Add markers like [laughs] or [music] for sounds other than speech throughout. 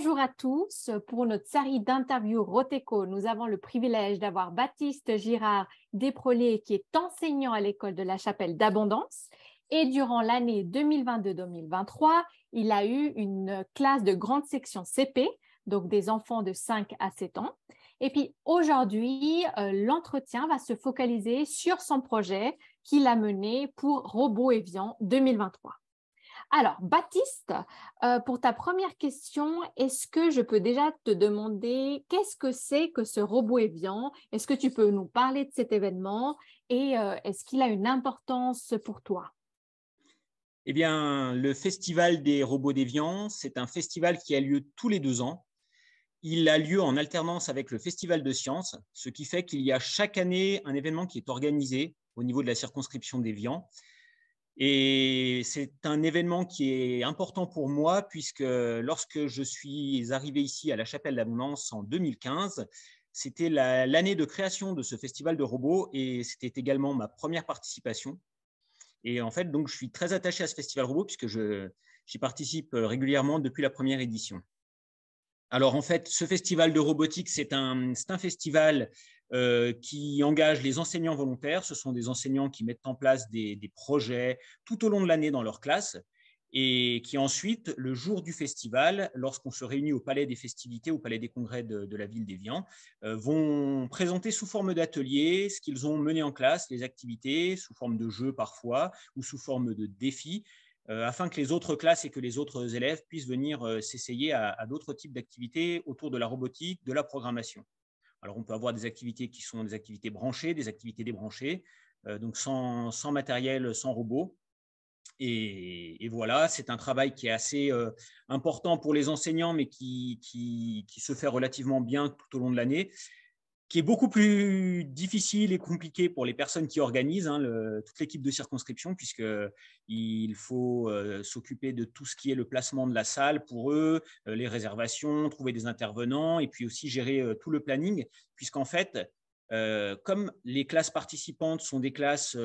Bonjour à tous. Pour notre série d'interviews Roteco, nous avons le privilège d'avoir Baptiste Girard Desprolet, qui est enseignant à l'école de la Chapelle d'Abondance. Et durant l'année 2022-2023, il a eu une classe de grande section CP, donc des enfants de 5 à 7 ans. Et puis aujourd'hui, euh, l'entretien va se focaliser sur son projet qu'il a mené pour Robot Evian 2023. Alors, Baptiste, euh, pour ta première question, est-ce que je peux déjà te demander qu'est-ce que c'est que ce robot Evian Est-ce que tu peux nous parler de cet événement et euh, est-ce qu'il a une importance pour toi Eh bien, le Festival des robots d'Evian, c'est un festival qui a lieu tous les deux ans. Il a lieu en alternance avec le Festival de sciences, ce qui fait qu'il y a chaque année un événement qui est organisé au niveau de la circonscription d'Evian et c'est un événement qui est important pour moi puisque lorsque je suis arrivé ici à la Chapelle d'Abondance en 2015, c'était l'année de création de ce festival de robots et c'était également ma première participation. Et en fait, donc, je suis très attaché à ce festival robot puisque j'y participe euh, régulièrement depuis la première édition. Alors en fait, ce festival de robotique, c'est un, un, festival euh, qui engage les enseignants volontaires. Ce sont des enseignants qui mettent en place des, projets tout au long de l'année dans leur classe et qui ensuite, le jour du festival, lorsqu'on se réunit au Palais des festivités, au Palais des congrès de, la ville d'Evian, euh, vont présenter sous forme d'ateliers ce qu'ils ont mené en classe, les activités, sous forme de jeux parfois, ou sous forme de défis, euh, afin que les autres classes et que les autres élèves puissent venir s'essayer à d'autres types d'activités autour de la robotique, de la programmation. Alors, on peut avoir des activités qui sont des activités branchées, des activités débranchées, euh, donc sans, matériel, sans robot. Et, voilà, c'est un travail qui est assez euh, important pour les enseignants, mais qui, se fait relativement bien tout au long de l'année qui est beaucoup plus difficile et compliqué pour les personnes qui organisent hein, toute l'équipe de circonscription, puisqu'il faut euh, s'occuper de tout ce qui est le placement de la salle pour eux, euh, les réservations, trouver des intervenants, et puis aussi gérer euh, tout le planning, puisqu'en fait, comme les classes participantes sont des classes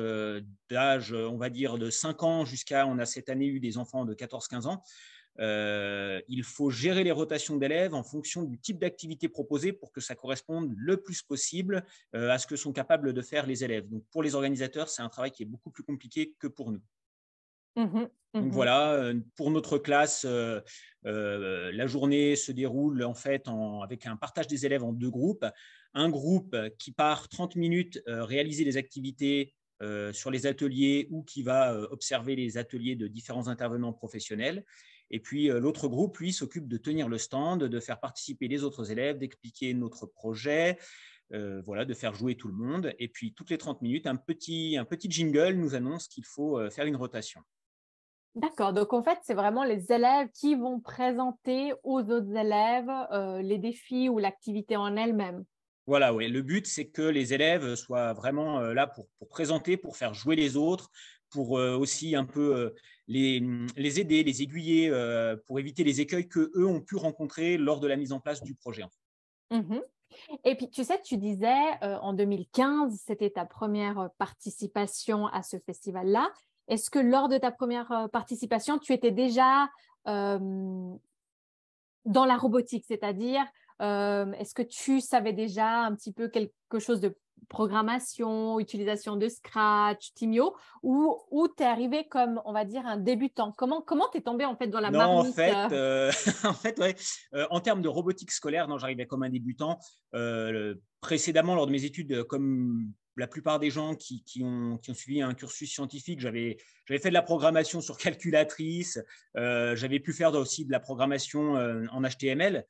d'âge, on va dire, de 5 ans jusqu'à, on a cette année eu des enfants de 14-15 ans, euh, il faut gérer les rotations d'élèves en fonction du type d'activité proposée pour que ça corresponde le plus possible euh, à ce que sont capables de faire les élèves. Donc, pour les organisateurs, c'est un travail qui est beaucoup plus compliqué que pour nous. Mmh mmh Donc voilà, euh, pour notre classe, la journée se déroule en fait avec un partage des élèves en deux groupes. Un groupe qui part 30 minutes réaliser les activités sur les ateliers ou qui va observer les ateliers de différents intervenants professionnels. Et puis euh, l'autre groupe, lui, s'occupe de tenir le stand, de faire participer les autres élèves, d'expliquer notre projet, euh, voilà, de faire jouer tout le monde. Et puis toutes les 30 minutes, un petit, un petit jingle nous annonce qu'il faut euh, faire une rotation. D'accord, donc en fait, c'est vraiment les élèves qui vont présenter aux autres élèves les défis ou l'activité en elle-même. Voilà, oui. Le but, c'est que les élèves soient vraiment là pour, pour, présenter, pour faire jouer les autres, pour euh, aussi un peu euh, les, les, aider, les aiguiller, euh, pour éviter les écueils que eux ont pu rencontrer lors de la mise en place du projet. Mhm. Et puis, tu sais, tu disais en 2015, c'était ta première participation à ce festival-là. Est-ce que lors de ta première participation, tu étais déjà dans la robotique C'est-à-dire, est-ce que tu savais déjà un petit peu quelque chose de programmation, utilisation de Scratch, Timio, ou où tu es arrivé comme, on va dire, un débutant Comment tu es tombé en fait dans la non, marmite, euh? Euh, [laughs] en fait, en, fait euh, en termes de robotique scolaire, non, j'arrivais comme un débutant. précédemment, lors de mes études, comme la plupart des gens qui, qui, ont, suivi un cursus scientifique, j'avais fait de la programmation sur calculatrice, j'avais pu faire aussi de la programmation en HTML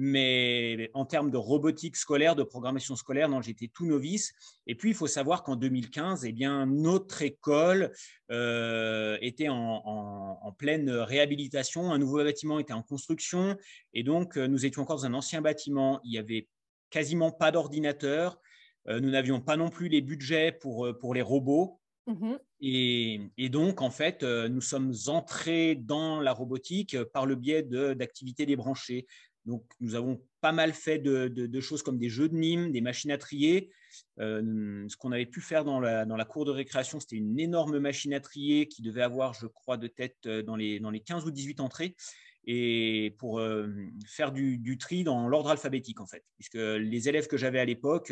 mais en termes de robotique scolaire, de programmation scolaire, j'étais tout novice. Et puis, il faut savoir qu'en 2015, eh bien, notre école euh, était en, pleine réhabilitation, un nouveau bâtiment était en construction, et donc euh, nous étions encore dans un ancien bâtiment. Il n'y avait quasiment pas d'ordinateur. Euh, nous n'avions pas non plus les budgets pour, pour les robots. Mm-hmm. Et, et, donc, en fait, nous sommes entrés dans la robotique par le biais d'activités débranchées. Donc, nous avons pas mal fait de, choses comme des jeux de mimes, des machines à trier. Euh, ce qu'on avait pu faire dans la, cour de récréation, c'était une énorme machine à trier qui devait avoir, je crois, de tête euh, dans les, dans les 15 ou 18 entrées. Et pour euh, faire du, tri dans l'ordre alphabétique, en fait, puisque les élèves que j'avais à l'époque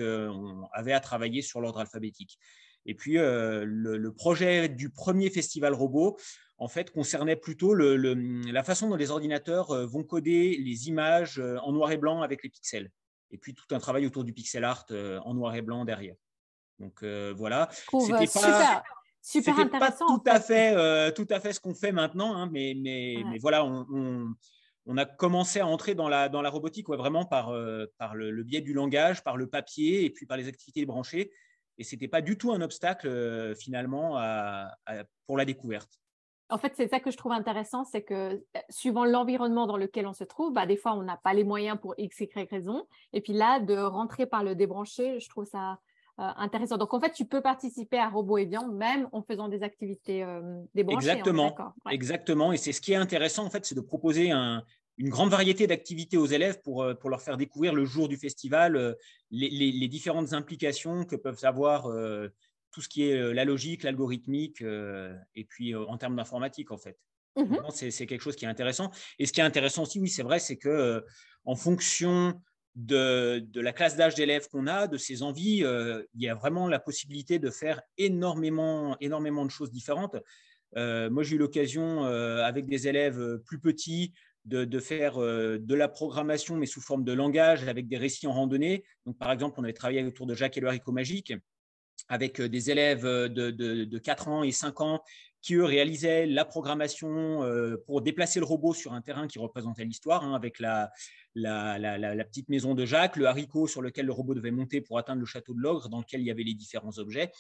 avaient à travailler sur l'ordre alphabétique. Et puis, le, le, projet du premier festival robot, en fait, concernait plutôt la façon dont les ordinateurs euh, vont coder les images euh, en noir et blanc avec les pixels. Et puis tout un travail autour du pixel art euh, en noir et blanc derrière. Donc voilà. C'était pas, super intéressant, pas tout, à fait, tout à fait ce qu'on fait maintenant, hein, mais, mais, mais, voilà, on, a commencé à entrer dans la, dans la robotique vraiment par, par le, biais du langage, par le papier et puis par les activités branchées. Et ce n'était pas du tout un obstacle finalement pour la découverte en fait, c'est ça que je trouve intéressant, c'est que euh, suivant l'environnement dans lequel on se trouve, bah, des fois, on n'a pas les moyens pour x, y raison. Et puis là, de rentrer par le débranché, je trouve ça euh, intéressant. Donc, en fait, tu peux participer à Robot même en faisant des activités euh, débranchées. Hein, Exactement. Exactement. Et c'est ce qui est intéressant, en fait, c'est de proposer une grande variété d'activités aux élèves pour, pour, leur faire découvrir le jour du festival, les, différentes implications que peuvent avoir tout ce qui est euh, la logique, l'algorithmique, euh, et puis euh, en termes d'informatique, en fait. Mmh c'est quelque chose qui est intéressant. Et ce qui est intéressant aussi, oui, c'est vrai, c'est que en fonction de, la classe d'âge d'élèves qu'on a, de ses envies, il y a vraiment la possibilité de faire énormément, énormément de choses différentes. moi, j'ai eu l'occasion, avec des élèves plus petits, de, de faire de la programmation, mais sous forme de langage, avec des récits en randonnée. Donc, par exemple, on avait travaillé autour de Jacques et le haricot magique avec euh, des élèves euh, de, 4 ans et 5 ans qui, eux, réalisaient la programmation euh, pour déplacer le robot sur un terrain qui représentait l'histoire, hein, avec la, la, petite maison de Jacques, le haricot sur lequel le robot devait monter pour atteindre le château de l'ogre, dans lequel il y avait les différents objets.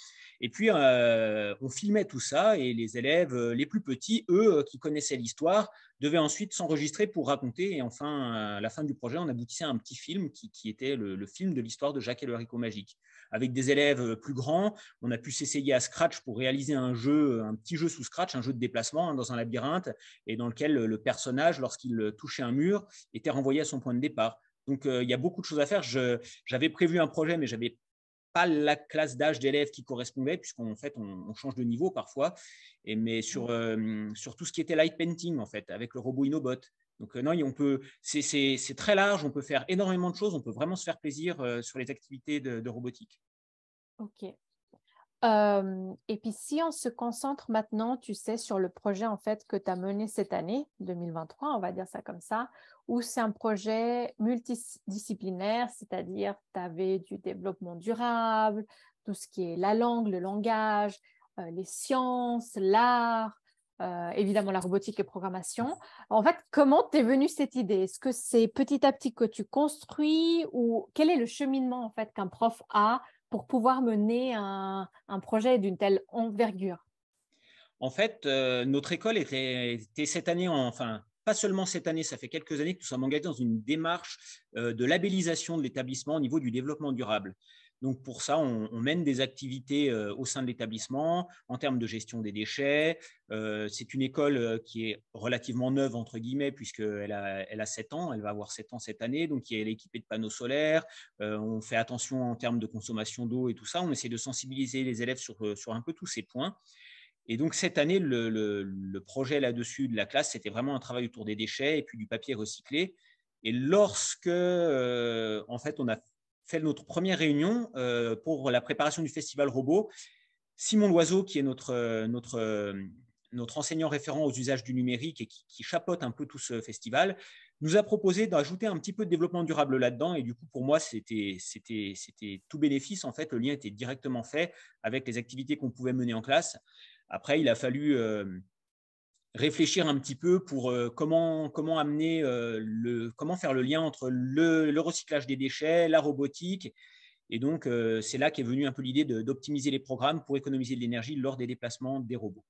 Et puis, euh, on filmait tout ça, et les élèves euh, les plus petits, eux, euh, qui connaissaient l'histoire, devaient ensuite s'enregistrer pour raconter. Et enfin, à la fin du projet, on aboutissait à un petit film qui, était le, film de l'histoire de Jacques et le haricot magique. Avec des élèves plus grands, on a pu s'essayer à Scratch pour réaliser un jeu, un petit jeu sous Scratch, un jeu de déplacement hein, dans un labyrinthe, et dans lequel le personnage, lorsqu'il touchait un mur, était renvoyé à son point de départ. Donc, euh, il y a beaucoup de choses à faire. J'avais prévu un projet, mais j'avais pas la classe d'âge d'élèves qui correspondait, puisqu'en fait, on, change de niveau parfois. Et, mais sur, mm. euh, sur tout ce qui était light painting, en fait, avec le robot Inobot. Donc, euh, non, on peut, c'est très large, on peut faire énormément de choses, on peut vraiment se faire plaisir sur les activités de, de robotique. Ok, et puis si on se concentre maintenant, tu sais, sur le projet en fait que tu as mené cette année 2023, on va dire ça comme ça, où c'est un projet multidisciplinaire, c'est-à-dire tu avais du développement durable, tout ce qui est la langue, le langage, les sciences, l'art, évidemment la robotique et programmation. En fait, comment t'es venue cette idée Est-ce que c'est petit à petit que tu construis ou quel est le cheminement en fait qu'un prof a pour pouvoir mener un, projet d'une telle envergure En fait, euh, notre école était, cette année, enfin, pas seulement cette année, ça fait quelques années que nous sommes engagés dans une démarche euh, de labellisation de l'établissement au niveau du développement durable. Donc pour ça, on, mène des activités euh, au sein de l'établissement en termes de gestion des déchets. Euh, c'est une école euh, qui est relativement neuve, entre guillemets, puisqu'elle a, elle a 7 ans, elle va avoir 7 ans cette année, donc elle est équipée de panneaux solaires. on fait attention en termes de consommation d'eau et tout ça. On essaie de sensibiliser les élèves sur, sur un peu tous ces points. Et donc cette année, le, projet là-dessus de la classe, c'était vraiment un travail autour des déchets et puis du papier recyclé. Et lorsque, en fait, on a fait notre première réunion euh, pour la préparation du festival robot. Simon Loiseau, qui est notre, euh, notre, euh, notre enseignant référent aux usages du numérique et qui, qui chapeaute un peu tout ce festival, nous a proposé d'ajouter un petit peu de développement durable là-dedans. Et du coup, pour moi, c'était tout bénéfice. En fait, le lien était directement fait avec les activités qu'on pouvait mener en classe. Après, il a fallu réfléchir un petit peu pour euh, comment, comment amener euh, le, comment faire le lien entre le, recyclage des déchets, la robotique. Et donc, euh, c'est là qu'est venue un peu l'idée d'optimiser les programmes pour économiser de l'énergie lors des déplacements des robots.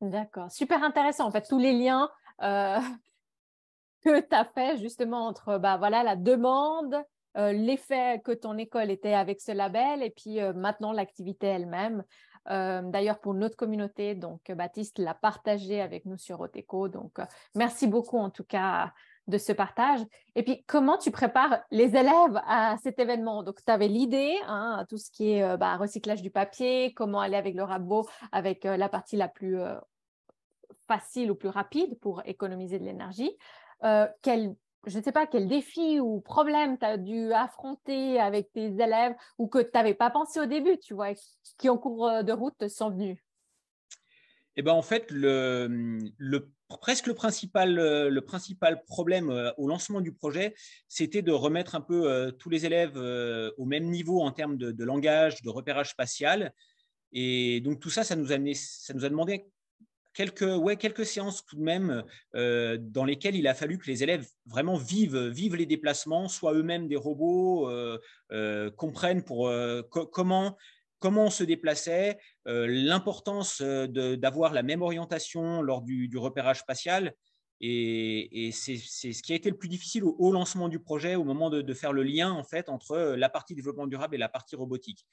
D'accord, super intéressant. En fait, tous les liens [laughs] que tu as fait justement entre bah, voilà, la demande, l'effet que ton école était avec ce label et puis maintenant l'activité elle-même. Euh, d'ailleurs, pour notre communauté, donc euh, Baptiste l'a partagé avec nous sur Oteco. Donc, euh, merci beaucoup en tout cas de ce partage. Et puis, comment tu prépares les élèves à cet événement Donc, tu avais l'idée, hein, tout ce qui est bah, recyclage du papier, comment aller avec le rabot, avec la partie la plus facile ou plus rapide pour économiser de l'énergie. quel je ne sais pas quel défi ou problème tu as dû affronter avec tes élèves ou que tu n'avais pas pensé au début, tu vois, qui en cours euh, de route sont venus eh ben, en fait, presque le principal, euh, problème euh, au lancement du projet, c'était de remettre un peu tous les élèves au même niveau en termes de, langage, de repérage spatial. Et donc tout ça, ça nous a, ça nous a demandé quelques, ouais, quelques séances tout de même euh, dans lesquelles il a fallu que les élèves vraiment vivent, vivent les déplacements, soient eux-mêmes des robots, euh, euh, comprennent pour, comment comment on se déplaçait, l'importance d'avoir la même orientation lors du, repérage spatial. Et, c'est ce qui a été le plus difficile au, lancement du projet, au moment de, de, faire le lien en fait entre la partie développement durable et la partie robotique.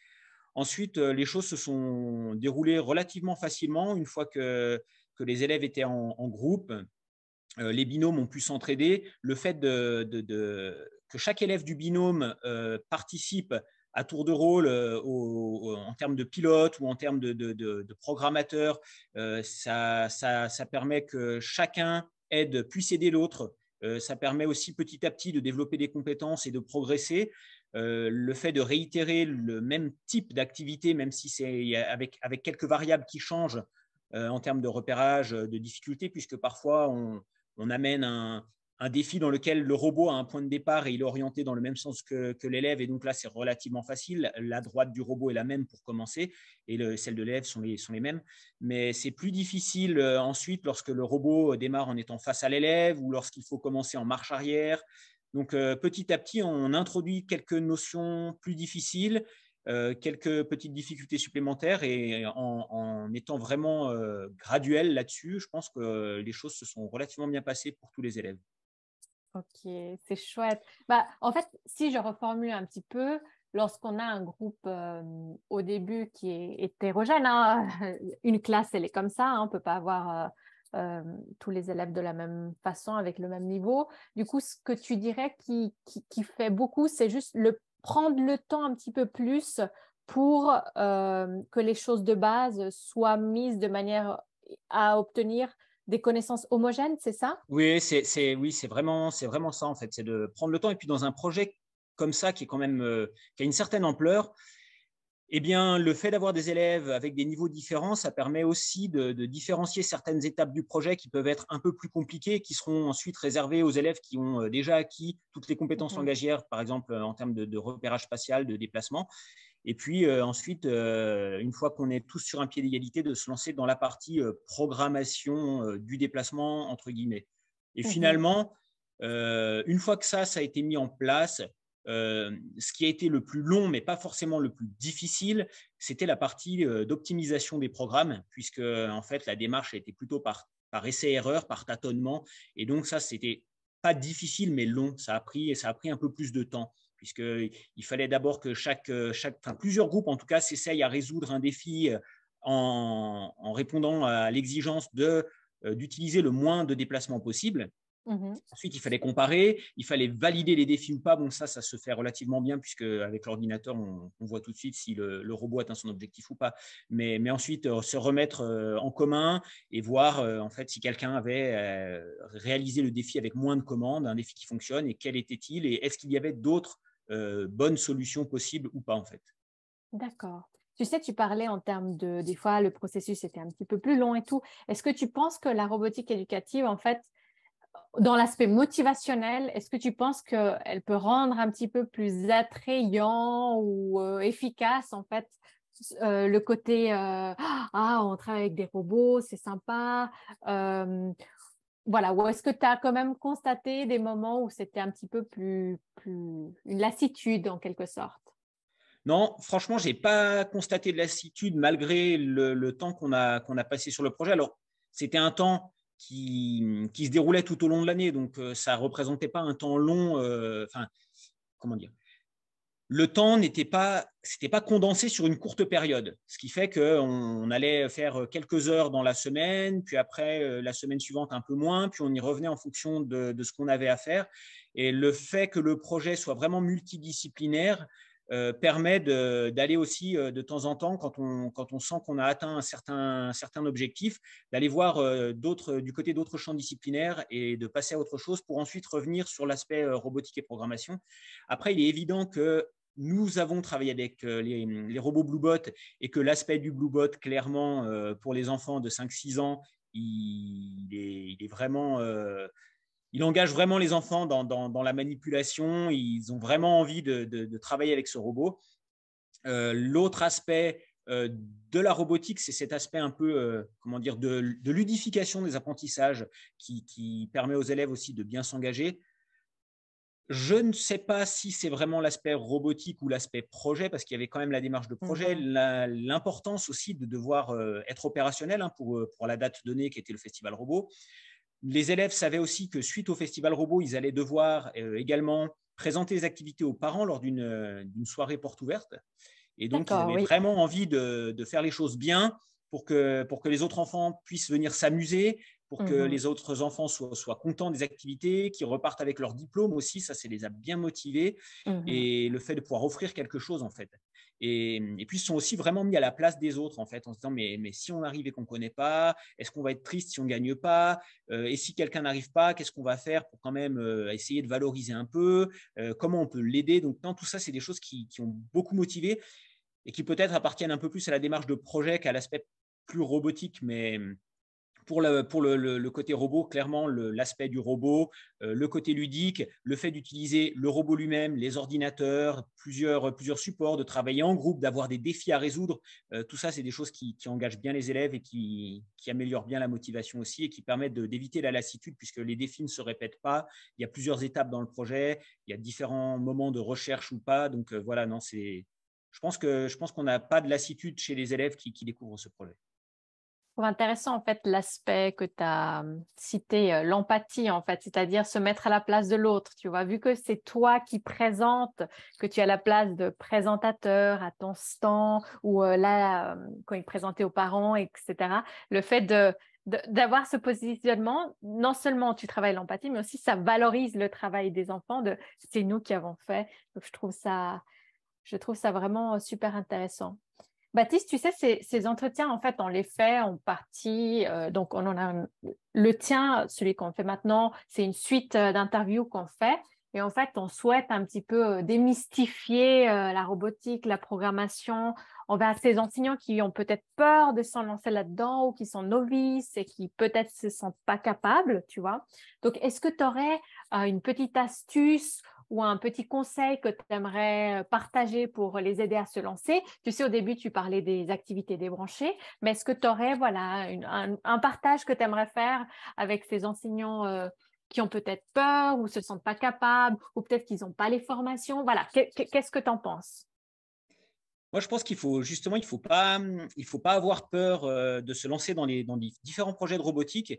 Ensuite, euh, les choses se sont déroulées relativement facilement une fois que, les élèves étaient en, groupe. Euh, les binômes ont pu s'entraider. Le fait que chaque élève du binôme euh, participe à tour de rôle en termes de pilote ou en termes de, programmateur, ça, ça, permet que chacun aide, puisse aider l'autre ça permet aussi petit à petit de développer des compétences et de progresser. Euh, le fait de réitérer le même type d'activité, même si c'est avec, quelques variables qui changent euh, en termes de repérage, euh, de difficulté, puisque parfois on, amène un, défi dans lequel le robot a un point de départ et il est orienté dans le même sens que, l'élève, et donc là c'est relativement facile. La droite du robot est la même pour commencer, et le, celle de l'élève sont les mêmes, mais c'est plus difficile ensuite lorsque le robot démarre en étant face à l'élève ou lorsqu'il faut commencer en marche arrière. Donc euh, petit à petit, on introduit quelques notions plus difficiles, euh, quelques petites difficultés supplémentaires et en, étant vraiment graduelle euh, graduel là-dessus, je pense que les choses se sont relativement bien passées pour tous les élèves. Ok, c'est chouette. Bah, en fait, si je reformule un petit peu, lorsqu'on a un groupe au début qui est hétérogène, hein, [laughs] une classe, elle est comme ça, hein, on ne peut pas avoir euh, tous les élèves de la même façon, avec le même niveau. Du coup, ce que tu dirais qui, qui, fait beaucoup, c'est juste le, prendre le temps un petit peu plus pour euh, que les choses de base soient mises de manière à obtenir des connaissances homogènes, c'est ça Oui, c'est oui, c'est vraiment c'est vraiment ça en fait, c'est de prendre le temps et puis dans un projet comme ça qui est quand même euh, qui a une certaine ampleur, eh bien, le fait d'avoir des élèves avec des niveaux différents, ça permet aussi de, différencier certaines étapes du projet qui peuvent être un peu plus compliquées, qui seront ensuite réservées aux élèves qui ont euh, déjà acquis toutes les compétences mhm. langagières, par exemple euh, en termes de, repérage spatial, de déplacement. Et puis euh, ensuite, une fois qu'on est tous sur un pied d'égalité, de se lancer dans la partie programmation du déplacement, entre guillemets. Et mhm. finalement, une fois que ça, ça a été mis en place, ce qui a été le plus long, mais pas forcément le plus difficile, c'était la partie d'optimisation des programmes, puisque en fait la démarche a été plutôt par, essai-erreur, par tâtonnement, et donc ça c'était pas difficile mais long, ça a pris ça a pris un peu plus de temps puisqu'il fallait d'abord que plusieurs groupes en tout cas s'essayent à résoudre un défi en, en répondant à l'exigence de d'utiliser le moins de déplacements possible. Mmh ensuite, il fallait comparer, il fallait valider les défis ou pas. Bon, ça, ça se fait relativement bien puisque avec l'ordinateur, on, voit tout de suite si le, robot atteint son objectif ou pas. Mais, mais ensuite, euh, se remettre euh, en commun et voir euh, en fait si quelqu'un avait réalisé le défi avec moins de commandes, un défi qui fonctionne et quel était-il et est-ce qu'il y avait d'autres bonnes solutions possibles ou pas en fait. D'accord. Tu sais, tu parlais en termes de des fois le processus était un petit peu plus long et tout. Est-ce que tu penses que la robotique éducative en fait dans l'aspect motivationnel, est-ce que tu penses qu'elle peut rendre un petit peu plus attrayant ou euh, efficace, en fait, euh, le côté euh, Ah, on travaille avec des robots, c'est sympa voilà, ou est-ce que tu as quand même constaté des moments où c'était un petit peu plus, plus une lassitude en quelque sorte non, franchement, j'ai pas constaté de lassitude malgré le, le temps qu'on a, qu'on a passé sur le projet. Alors, c'était un temps qui, se déroulait tout au long de l'année. Donc, euh, ça ne représentait pas un temps long. Euh, enfin, comment dire Le temps n'était pas, c'était pas condensé sur une courte période. Ce qui fait qu'on on allait faire quelques heures dans la semaine, puis après, euh, la semaine suivante, un peu moins, puis on y revenait en fonction de ce qu'on avait à faire. Et le fait que le projet soit vraiment multidisciplinaire, euh, permet d'aller aussi euh, de temps en temps, quand on, quand on sent qu'on a atteint un certain, certain objectif, d'aller voir euh, du côté d'autres champs disciplinaires et de passer à autre chose pour ensuite revenir sur l'aspect robotique et programmation. Après, il est évident que nous avons travaillé avec les, robots Bluebot et que l'aspect du Bluebot, clairement, pour les enfants de 5-6 ans, il est, vraiment il engage vraiment les enfants dans, la manipulation. Ils ont vraiment envie de, travailler avec ce robot. Euh, l'autre aspect euh, de la robotique, c'est cet aspect un peu, euh, comment dire, de, ludification des apprentissages qui, permet aux élèves aussi de bien s'engager. Je ne sais pas si c'est vraiment l'aspect robotique ou l'aspect projet, parce qu'il y avait quand même la démarche de projet, mhm. l'importance aussi de devoir être opérationnel hein, pour, pour la date donnée qui était le festival robot les élèves savaient aussi que suite au festival robot, ils allaient devoir euh, également présenter les activités aux parents lors d'une euh, soirée porte ouverte. Et donc, ils avaient vraiment envie de, faire les choses bien pour que, pour que les autres enfants puissent venir s'amuser, pour que mhm. les autres enfants soient, soient contents des activités, qu'ils repartent avec leur diplôme aussi. Ça, ça les a bien motivés. Mhm. Et le fait de pouvoir offrir quelque chose, en fait. Mmh, et, puis, ils sont aussi vraiment mis à la place des autres, en fait, en se disant, mais, mais si on arrive et qu'on ne connaît pas, est-ce qu'on va être triste si on ne gagne pas euh, Et si quelqu'un n'arrive pas, qu'est-ce qu'on va faire pour quand même euh, essayer de valoriser un peu euh, Comment on peut l'aider Donc, tout ça, c'est des choses qui, qui, ont beaucoup motivé et qui peut-être appartiennent un peu plus à la démarche de projet qu'à l'aspect plus robotique, mais, mmh, pour le, côté robot, clairement, l'aspect du robot, euh, le côté ludique, le fait d'utiliser le robot lui-même, les ordinateurs, plusieurs, supports, de travailler en groupe, d'avoir des défis à résoudre, euh, tout ça, c'est des choses qui, engagent bien les élèves et qui, améliorent bien la motivation aussi et qui permettent d'éviter la lassitude puisque les défis ne se répètent pas. Il y a plusieurs étapes dans le projet, il y a différents moments de recherche ou pas. Donc euh, voilà, non, c'est. Je pense qu'on n'a pas de lassitude chez les élèves qui découvrent ce projet trouve intéressant en fait l'aspect que tu as mmh, cité, euh, l'empathie en fait, c'est-à-dire se mettre à la place de l'autre. Tu vois, vu que c'est toi qui présentes, que tu as la place de présentateur à ton stand ou euh, là euh, mmh, quand il présentait aux parents, etc. Le fait de d'avoir ce positionnement, non seulement tu travailles l'empathie, mais aussi ça valorise le travail des enfants. De c'est nous qui avons fait. Donc je trouve ça, je trouve ça vraiment super intéressant. Baptiste, tu sais, ces, entretiens, en fait, on les fait en partie. Euh, donc, on en a le tien, celui qu'on fait maintenant, c'est une suite euh, d'interviews qu'on fait. Et en fait, on souhaite un petit peu euh, démystifier la robotique, la programmation On va à ces enseignants qui ont peut-être peur de s'en lancer là-dedans ou qui sont novices et qui peut-être se sentent pas capables, tu vois. Donc, est-ce que tu aurais une petite astuce ou un petit conseil que tu aimerais partager pour les aider à se lancer Tu sais, au début, tu parlais des activités débranchées, mais est-ce que tu aurais voilà, un, partage que tu aimerais faire avec ces enseignants qui ont peut-être peur ou se sentent pas capables ou peut-être qu'ils n'ont pas les formations Voilà, qu'est-ce que tu en penses moi, je pense qu'il faut justement, il faut pas, il faut pas avoir peur euh, de se lancer dans les, différents projets de robotique.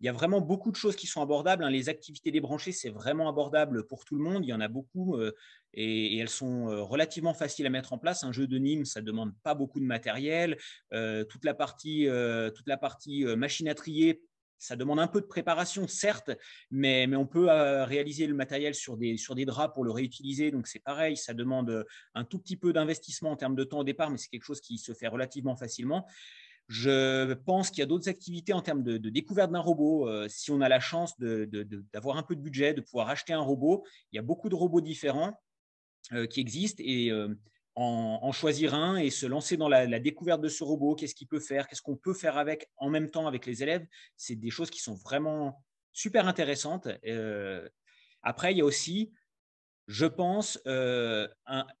Il y a vraiment beaucoup de choses qui sont abordables. Hein. Les activités débranchées, c'est vraiment abordable pour tout le monde. Il y en a beaucoup euh, et, elles sont euh, relativement faciles à mettre en place. Un jeu de Nîmes, ça demande pas beaucoup de matériel. toute la partie, toute la partie machine à trier ça demande un peu de préparation, certes, mais, on peut euh, réaliser le matériel sur des, sur des draps pour le réutiliser. Donc, c'est pareil, ça demande euh, un tout petit peu d'investissement en termes de temps au départ, mais c'est quelque chose qui se fait relativement facilement. Je pense qu'il y a d'autres activités en termes de, découverte d'un robot. Euh, si on a la chance d'avoir un peu de budget, de pouvoir acheter un robot, il y a beaucoup de robots différents qui existent et en, choisir un et se lancer dans la, découverte de ce robot, qu'est-ce qu'il peut faire, qu'est-ce qu'on peut faire avec en même temps avec les élèves, c'est des choses qui sont vraiment super intéressantes. Euh, après, il y a aussi, je pense, euh,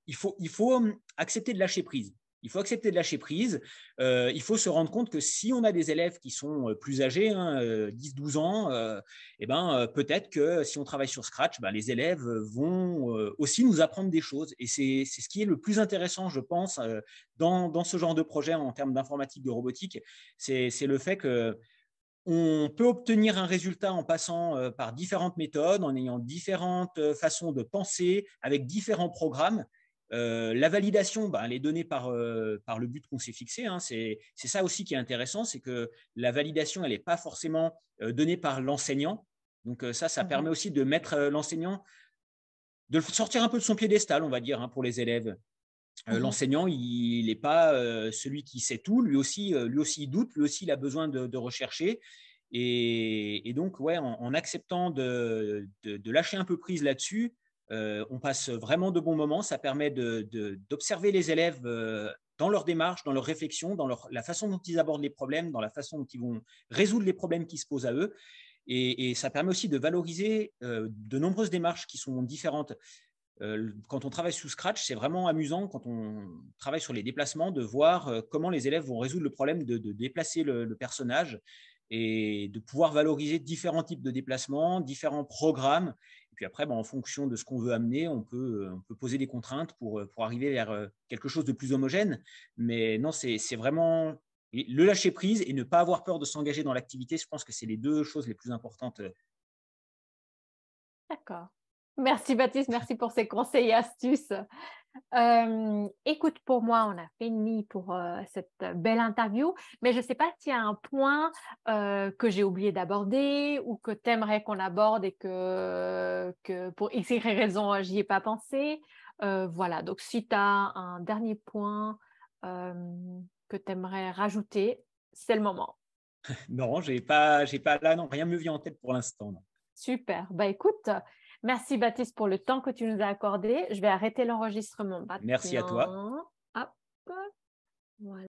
il faut hum, accepter de lâcher prise. Il faut accepter de lâcher prise. Euh, il faut se rendre compte que si on a des élèves qui sont euh, plus âgés, 10-12 hein, euh, ans, eh ben, peut-être que si on travaille sur Scratch, ben, les élèves vont aussi nous apprendre des choses. Et c'est ce qui est le plus intéressant, je pense, dans, dans ce genre de projet en termes d'informatique, de robotique. C'est le fait que on peut obtenir un résultat en passant par différentes méthodes, en ayant différentes façons de penser, avec différents programmes. Euh, la validation, bah, elle est donnée euh, par, le but qu'on s'est fixé. Hein. C'est ça aussi qui est intéressant, c'est que la validation, elle n'est pas forcément euh, donnée par l'enseignant. Donc ça, ça mhm. permet aussi de mettre l'enseignant, de le sortir un peu de son piédestal, on va dire, hein, pour les élèves. Mhm. L'enseignant, il n'est pas celui qui sait tout. Lui aussi, lui aussi, il doute. Lui aussi, il a besoin de, rechercher. Et, donc, ouais, en, acceptant de, lâcher un peu prise là-dessus, euh, on passe vraiment de bons moments. Ça permet d'observer les élèves euh, dans leur démarche, dans leur réflexion, dans la façon dont ils abordent les problèmes, dans la façon dont ils vont résoudre les problèmes qui se posent à eux. Et, ça permet aussi de valoriser euh, de nombreuses démarches qui sont différentes. quand on travaille sous Scratch, c'est vraiment amusant quand on travaille sur les déplacements de voir comment les élèves vont résoudre le problème de, déplacer le personnage et de pouvoir valoriser différents types de déplacements, différents programmes puis après, bah, en fonction de ce qu'on veut amener, on peut, euh, poser des contraintes pour euh, arriver vers euh, quelque chose de plus homogène. Mais non, c'est vraiment le lâcher prise et ne pas avoir peur de s'engager dans l'activité. Je pense que c'est les deux choses les plus importantes. D'accord. Merci Baptiste, merci pour ces conseils et astuces. Euh, écoute, pour moi, on a fini pour euh, cette euh, belle interview, mais je ne sais pas s'il y a un point que j'ai oublié d'aborder ou que tu aimerais qu'on aborde et que, pour X, raison raison, j'y ai pas pensé. voilà, donc si tu as un dernier point que tu aimerais rajouter, c'est le moment. [laughs] Non, j'ai pas, j'ai pas là, non, rien me vient en tête pour l'instant. Super. Bah écoute, Merci Baptiste pour le temps que tu nous as accordé. Je vais arrêter l'enregistrement. Merci à toi. Voilà.